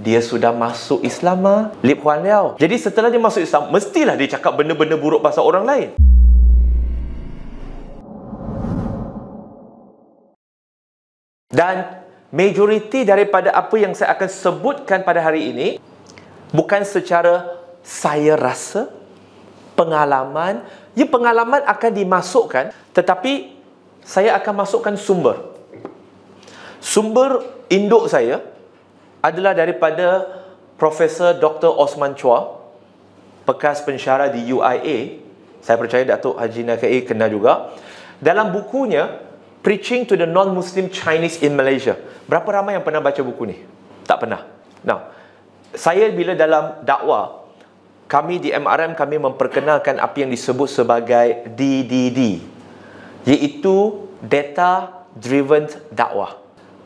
dia sudah masuk Islam ah. Lip Huan Liao. Jadi setelah dia masuk Islam, mestilah dia cakap benda-benda buruk pasal orang lain. Dan majoriti daripada apa yang saya akan sebutkan pada hari ini bukan secara saya rasa pengalaman Ya, pengalaman akan dimasukkan tetapi saya akan masukkan sumber sumber induk saya adalah daripada Profesor Dr. Osman Chua, bekas pensyarah di UIA. Saya percaya Datuk Haji Nakai kenal juga. Dalam bukunya, Preaching to the Non-Muslim Chinese in Malaysia. Berapa ramai yang pernah baca buku ni? Tak pernah. Now, saya bila dalam dakwah, kami di MRM kami memperkenalkan apa yang disebut sebagai DDD iaitu data driven dakwah.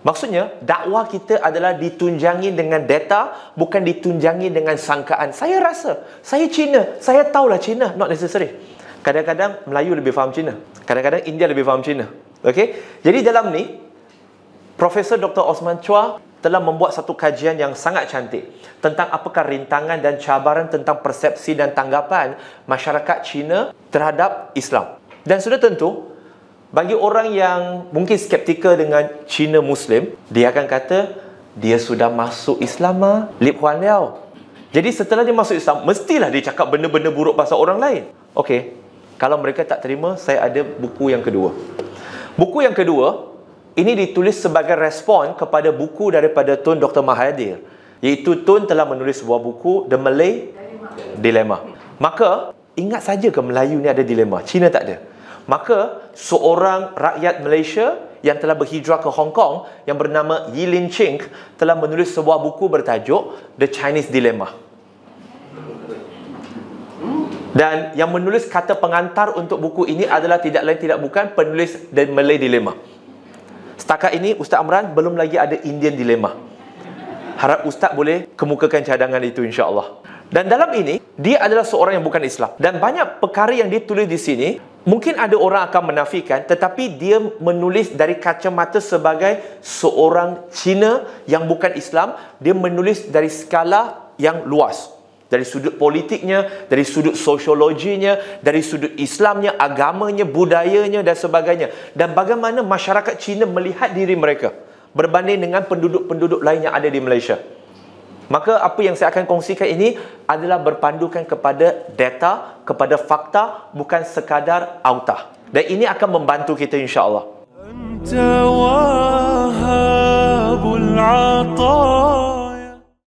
Maksudnya, dakwah kita adalah ditunjangi dengan data, bukan ditunjangi dengan sangkaan. Saya rasa, saya Cina, saya tahulah Cina, not necessary. Kadang-kadang Melayu lebih faham Cina. Kadang-kadang India lebih faham Cina. Okay? Jadi dalam ni, Profesor Dr. Osman Chua telah membuat satu kajian yang sangat cantik tentang apakah rintangan dan cabaran tentang persepsi dan tanggapan masyarakat Cina terhadap Islam. Dan sudah tentu, bagi orang yang mungkin skeptikal dengan Cina Muslim, dia akan kata dia sudah masuk Islam lah. Lip Huan Liao. Jadi setelah dia masuk Islam, mestilah dia cakap benda-benda buruk pasal orang lain. Okey. Kalau mereka tak terima, saya ada buku yang kedua. Buku yang kedua, ini ditulis sebagai respon kepada buku daripada Tun Dr. Mahathir. Iaitu Tun telah menulis sebuah buku, The Malay Dilemma. Maka, ingat saja ke Melayu ni ada dilema, Cina tak ada maka seorang rakyat Malaysia yang telah berhijrah ke Hong Kong yang bernama Yi Lin Ching telah menulis sebuah buku bertajuk The Chinese Dilemma. Dan yang menulis kata pengantar untuk buku ini adalah tidak lain tidak bukan penulis The Malay Dilemma. Setakat ini Ustaz Amran belum lagi ada Indian Dilemma. Harap Ustaz boleh kemukakan cadangan itu insya-Allah. Dan dalam ini dia adalah seorang yang bukan Islam dan banyak perkara yang ditulis di sini mungkin ada orang akan menafikan tetapi dia menulis dari kacamata sebagai seorang Cina yang bukan Islam dia menulis dari skala yang luas dari sudut politiknya dari sudut sosiologinya dari sudut Islamnya agamanya budayanya dan sebagainya dan bagaimana masyarakat Cina melihat diri mereka berbanding dengan penduduk-penduduk lain yang ada di Malaysia Maka apa yang saya akan kongsikan ini adalah berpandukan kepada data, kepada fakta bukan sekadar autah. Dan ini akan membantu kita insyaallah. allah Anta